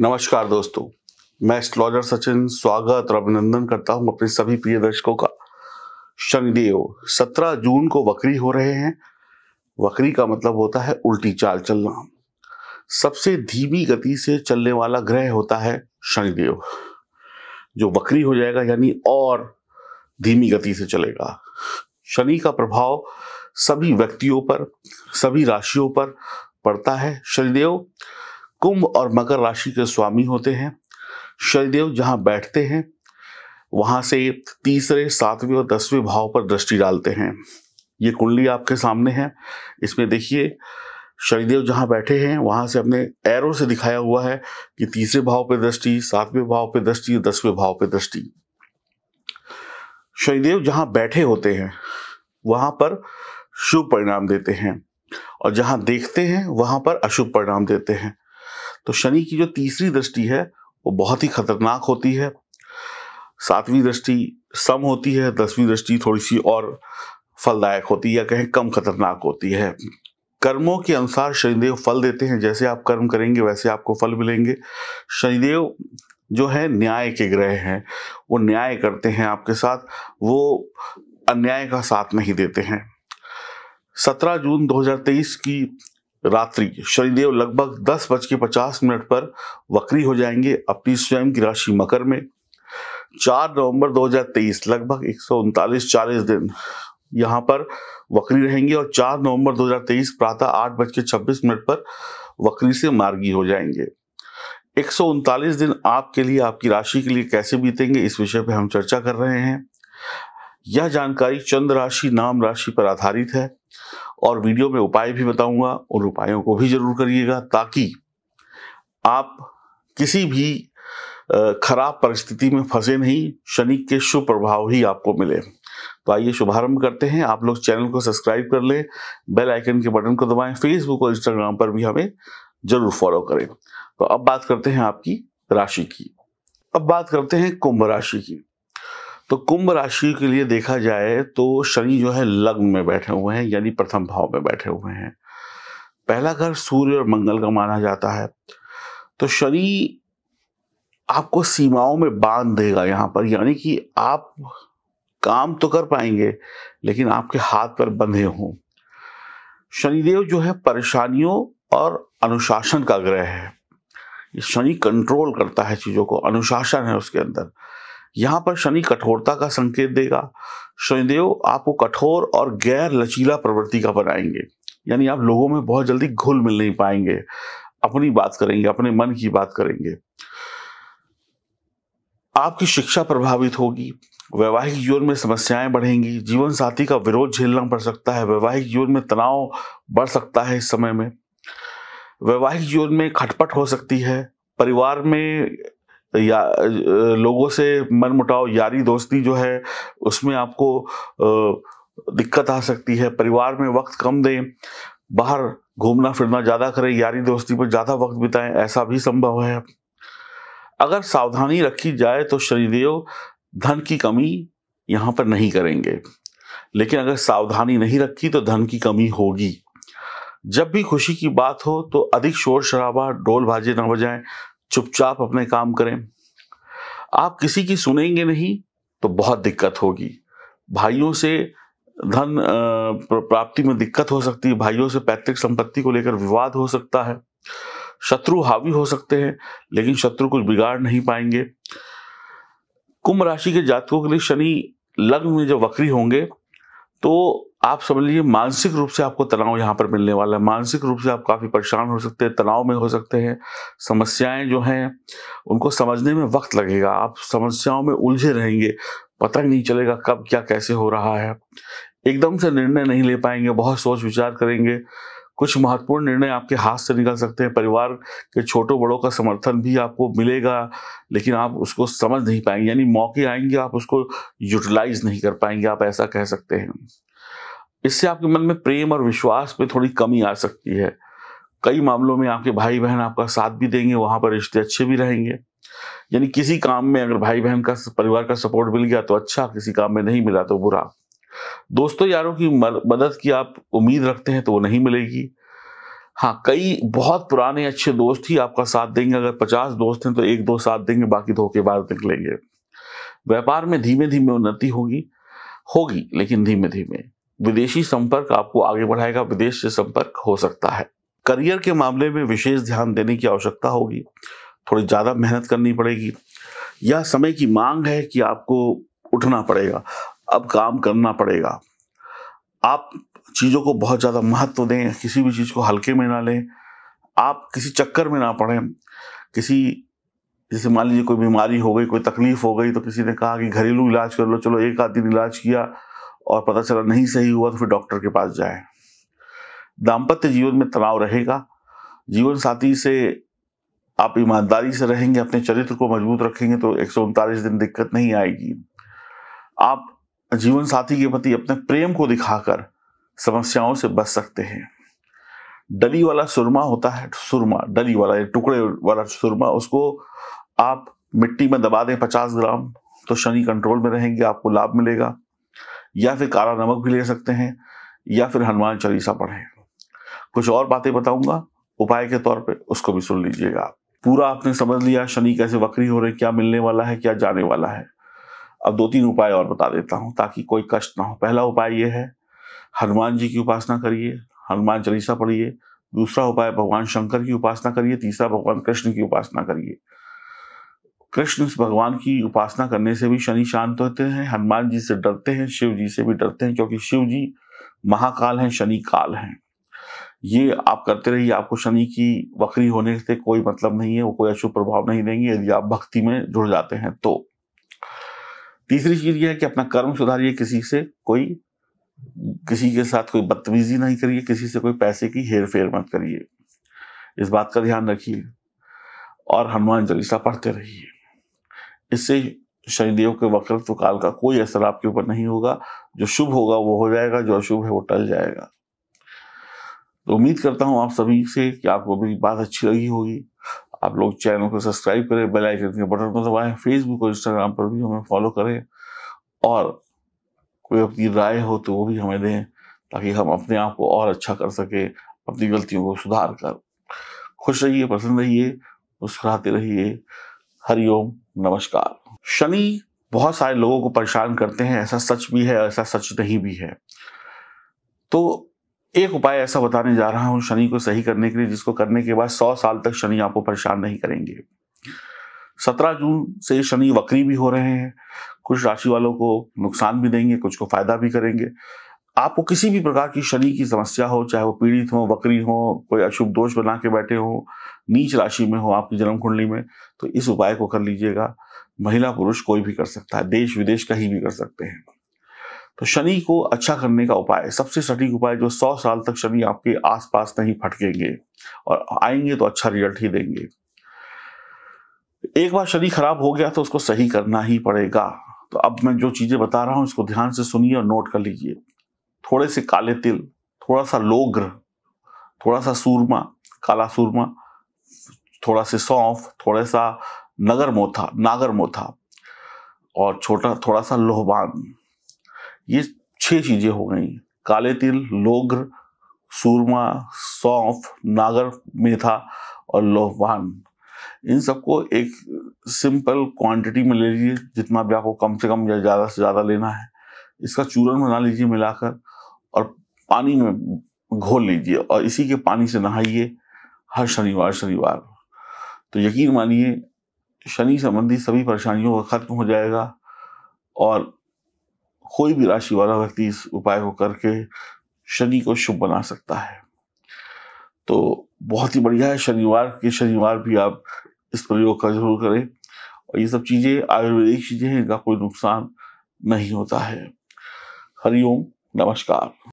नमस्कार दोस्तों मैं एस्ट्रोलॉजर सचिन स्वागत और अभिनंदन करता हूं अपने सभी प्रिय दर्शकों का शनिदेव 17 जून को वक्री हो रहे हैं वक्री का मतलब होता है उल्टी चाल चलना सबसे धीमी गति से चलने वाला ग्रह होता है शनिदेव जो वक्री हो जाएगा यानी और धीमी गति से चलेगा शनि का प्रभाव सभी व्यक्तियों पर सभी राशियों पर पड़ता है शनिदेव कुंभ और मकर राशि के स्वामी होते हैं शनिदेव जहां बैठते हैं वहां से तीसरे सातवें और दसवें भाव पर दृष्टि डालते हैं ये कुंडली आपके सामने है इसमें देखिए शनिदेव जहाँ बैठे हैं वहाँ से अपने एरो से दिखाया हुआ है कि तीसरे भाव पर दृष्टि सातवें भाव पर दृष्टि दसवें भाव पर दृष्टि शनिदेव जहाँ बैठे होते हैं वहाँ पर शुभ परिणाम देते हैं और जहाँ देखते हैं वहाँ पर अशुभ परिणाम देते हैं तो शनि की जो तीसरी दृष्टि है वो बहुत ही खतरनाक होती है सातवीं दृष्टि सम होती है दसवीं दृष्टि थोड़ी सी और फलदायक होती है या कहें कम खतरनाक होती है कर्मों के अनुसार शनिदेव फल देते हैं जैसे आप कर्म करेंगे वैसे आपको फल मिलेंगे शनिदेव जो है न्याय के ग्रह हैं वो न्याय करते हैं आपके साथ वो अन्याय का साथ नहीं देते हैं 17 जून 2023 की रात्रि शनिदेव लगभग दस बज के पचास मिनट पर वक्री हो जाएंगे अपनी स्वयं की राशि मकर में चार नवंबर 2023 लगभग एक सौ उनतालीस चालीस दिन यहां पर वक्री रहेंगे और चार नवंबर 2023 प्रातः आठ बज के छब्बीस मिनट पर वक्री से मार्गी हो जाएंगे एक सौ उनतालीस दिन आपके लिए आपकी राशि के लिए कैसे बीतेंगे इस विषय पर हम चर्चा कर रहे हैं यह जानकारी चंद्र राशि नाम राशि पर आधारित है और वीडियो में उपाय भी बताऊंगा उन उपायों को भी जरूर करिएगा ताकि आप किसी भी खराब परिस्थिति में फंसे नहीं शनि के शुभ प्रभाव ही आपको मिले तो आइए शुभारंभ करते हैं आप लोग चैनल को सब्सक्राइब कर लें बेल आइकन के बटन को दबाएं फेसबुक और इंस्टाग्राम पर भी हमें जरूर फॉलो करें तो अब बात करते हैं आपकी राशि की अब बात करते हैं कुंभ राशि की तो कुंभ राशि के लिए देखा जाए तो शनि जो है लग्न में बैठे हुए हैं यानी प्रथम भाव में बैठे हुए हैं पहला घर सूर्य और मंगल का माना जाता है तो शनि आपको सीमाओं में बांध देगा यहाँ पर यानी कि आप काम तो कर पाएंगे लेकिन आपके हाथ पर बंधे हों शनिदेव जो है परेशानियों और अनुशासन का ग्रह है शनि कंट्रोल करता है चीज़ों को अनुशासन है उसके अंदर यहाँ पर शनि कठोरता का संकेत देगा शनिदेव आपको कठोर और गैर लचीला प्रवृत्ति का बनाएंगे यानी आप लोगों में बहुत जल्दी घुल मिल नहीं पाएंगे अपनी बात करेंगे अपने मन की बात करेंगे आपकी शिक्षा प्रभावित होगी वैवाहिक जीवन में समस्याएं बढ़ेंगी जीवन साथी का विरोध झेलना पड़ सकता है वैवाहिक जीवन में तनाव बढ़ सकता है इस समय में वैवाहिक जीवन में खटपट हो सकती है परिवार में या लोगों से मन मुटाव यारी दोस्ती जो है उसमें आपको दिक्कत आ सकती है परिवार में वक्त कम दें बाहर घूमना फिरना ज़्यादा करें यारी दोस्ती पर ज़्यादा वक्त बिताएं ऐसा भी संभव है अगर सावधानी रखी जाए तो शनिदेव धन की कमी यहाँ पर नहीं करेंगे लेकिन अगर सावधानी नहीं रखी तो धन की कमी होगी जब भी खुशी की बात हो तो अधिक शोर शराबा डोल भाजे ना बजाएं चुपचाप अपने काम करें आप किसी की सुनेंगे नहीं तो बहुत दिक्कत होगी भाइयों से धन प्राप्ति में दिक्कत हो सकती है भाइयों से पैतृक संपत्ति को लेकर विवाद हो सकता है शत्रु हावी हो सकते हैं लेकिन शत्रु कुछ बिगाड़ नहीं पाएंगे कुंभ राशि के जातकों के लिए शनि लग्न में जब वक्री होंगे तो आप समझ लीजिए मानसिक रूप से आपको तनाव यहाँ पर मिलने वाला है मानसिक रूप से आप काफ़ी परेशान हो सकते हैं तनाव में हो सकते हैं समस्याएं जो हैं उनको समझने में वक्त लगेगा आप समस्याओं में उलझे रहेंगे पता ही नहीं चलेगा कब क्या कैसे हो रहा है एकदम से निर्णय नहीं ले पाएंगे बहुत सोच विचार करेंगे कुछ महत्वपूर्ण निर्णय आपके हाथ से निकल सकते हैं परिवार के छोटों बड़ों का समर्थन भी आपको मिलेगा लेकिन आप उसको समझ नहीं पाएंगे यानी मौके आएंगे आप उसको यूटिलाइज नहीं कर पाएंगे आप ऐसा कह सकते हैं इससे आपके मन में प्रेम और विश्वास में थोड़ी कमी आ सकती है कई मामलों में आपके भाई बहन आपका साथ भी देंगे वहाँ पर रिश्ते अच्छे भी रहेंगे यानी किसी काम में अगर भाई बहन का परिवार का सपोर्ट मिल गया तो अच्छा किसी काम में नहीं मिला तो बुरा दोस्तों यारों की मदद की आप उम्मीद रखते हैं तो वो नहीं मिलेगी हाँ कई बहुत पुराने अच्छे दोस्त ही आपका साथ देंगे अगर पचास दोस्त हैं तो एक दो साथ देंगे बाकी तो बाद निकलेंगे व्यापार में धीमे धीमे उन्नति होगी होगी लेकिन धीमे धीमे विदेशी संपर्क आपको आगे बढ़ाएगा विदेश से संपर्क हो सकता है करियर के मामले में विशेष ध्यान देने की आवश्यकता होगी थोड़ी ज़्यादा मेहनत करनी पड़ेगी या समय की मांग है कि आपको उठना पड़ेगा अब काम करना पड़ेगा आप चीज़ों को बहुत ज़्यादा महत्व दें किसी भी चीज़ को हल्के में ना लें आप किसी चक्कर में ना पड़ें किसी जैसे मान लीजिए कोई बीमारी हो गई कोई तकलीफ हो गई तो किसी ने कहा कि घरेलू इलाज कर लो चलो एक आध दिन इलाज किया और पता चला नहीं सही हुआ तो फिर डॉक्टर के पास जाए दाम्पत्य जीवन में तनाव रहेगा जीवन साथी से आप ईमानदारी से रहेंगे अपने चरित्र को मजबूत रखेंगे तो एक दिन दिक्कत नहीं आएगी आप जीवन साथी के प्रति अपने प्रेम को दिखाकर समस्याओं से बच सकते हैं डली वाला सुरमा होता है सुरमा डली वाला टुकड़े वाला सुरमा उसको आप मिट्टी में दबा दें पचास ग्राम तो शनि कंट्रोल में रहेंगे आपको लाभ मिलेगा या फिर काला नमक भी ले सकते हैं या फिर हनुमान चालीसा पढ़ें कुछ और बातें बताऊंगा उपाय के तौर पे उसको भी सुन लीजिएगा आप पूरा आपने समझ लिया शनि कैसे वक्री हो रहे क्या मिलने वाला है क्या जाने वाला है अब दो तीन उपाय और बता देता हूँ ताकि कोई कष्ट ना हो पहला उपाय ये है हनुमान जी की उपासना करिए हनुमान चालीसा पढ़िए दूसरा उपाय भगवान शंकर की उपासना करिए तीसरा भगवान कृष्ण की उपासना करिए कृष्ण भगवान की उपासना करने से भी शनि शांत होते हैं हनुमान जी से डरते हैं शिव जी से भी डरते हैं क्योंकि शिव जी महाकाल हैं शनि काल हैं ये आप करते रहिए आपको शनि की वक्री होने से कोई मतलब नहीं है वो कोई अशुभ प्रभाव नहीं देंगे यदि आप भक्ति में जुड़ जाते हैं तो तीसरी चीज यह है कि अपना कर्म सुधारिए किसी से कोई किसी के साथ कोई बदतमीजी नहीं करिए किसी से कोई पैसे की हेर फेर मत करिए इस बात का ध्यान रखिए और हनुमान चालीसा पढ़ते रहिए इससे शनिदेव के वक्रत्व काल का कोई असर आपके ऊपर नहीं होगा जो शुभ होगा वो हो जाएगा जो अशुभ है वो टल जाएगा तो उम्मीद करता हूँ आप सभी से कि आपको मेरी बात अच्छी लगी होगी आप लोग चैनल को सब्सक्राइब करें बेल आइकन के बटन को दबाएं फेसबुक और इंस्टाग्राम पर भी हमें फॉलो करें और कोई अपनी राय हो तो वो भी हमें दें ताकि हम अपने आप को और अच्छा कर सकें अपनी गलतियों को सुधार कर खुश रहिए प्रसन्न रहिए मुस्कुराते रहिए हरिओम नमस्कार शनि बहुत सारे लोगों को परेशान करते हैं ऐसा सच भी है ऐसा सच नहीं भी है तो एक उपाय ऐसा बताने जा रहा हूं शनि को सही करने के लिए जिसको करने के बाद सौ साल तक शनि आपको परेशान नहीं करेंगे सत्रह जून से शनि वक्री भी हो रहे हैं कुछ राशि वालों को नुकसान भी देंगे कुछ को फायदा भी करेंगे आपको किसी भी प्रकार की शनि की समस्या हो चाहे वो पीड़ित हो वक्री हो कोई अशुभ दोष बना के बैठे हो नीच राशि में हो आपकी जन्म कुंडली में तो इस उपाय को कर लीजिएगा महिला पुरुष कोई भी कर सकता है देश विदेश कहीं भी कर सकते हैं तो शनि को अच्छा करने का उपाय सबसे सटीक उपाय जो सौ साल तक शनि आपके आसपास नहीं फटकेंगे और आएंगे तो अच्छा रिजल्ट ही देंगे एक बार शनि खराब हो गया तो उसको सही करना ही पड़ेगा तो अब मैं जो चीजें बता रहा हूं इसको ध्यान से सुनिए और नोट कर लीजिए थोड़े से काले तिल थोड़ा सा लोग्र थोड़ा सा सूरमा काला सूरमा थोड़ा से सौंफ थोड़ा सा नगर मोथा नागर मोथा और छोटा थोड़ा सा लोहबान ये छह चीजें हो गई काले तिल लोग्र सूरमा सौंफ नागर मेथा और लोहवान इन सबको एक सिंपल क्वांटिटी में ले लीजिए जितना भी आपको कम से कम या ज़्यादा से ज़्यादा लेना है इसका चूरन बना लीजिए मिलाकर और पानी में घोल लीजिए और इसी के पानी से नहाइए हर शनिवार शनिवार तो यकीन मानिए शनि संबंधी सभी परेशानियों का खत्म हो जाएगा और कोई भी राशि वाला व्यक्ति इस उपाय को करके शनि को शुभ बना सकता है तो बहुत ही बढ़िया है शनिवार के शनिवार भी आप इस प्रयोग का जरूर करें और ये सब चीज़ें आयुर्वेदिक चीज़ें हैं इनका कोई नुकसान नहीं होता है हरिओम नमस्कार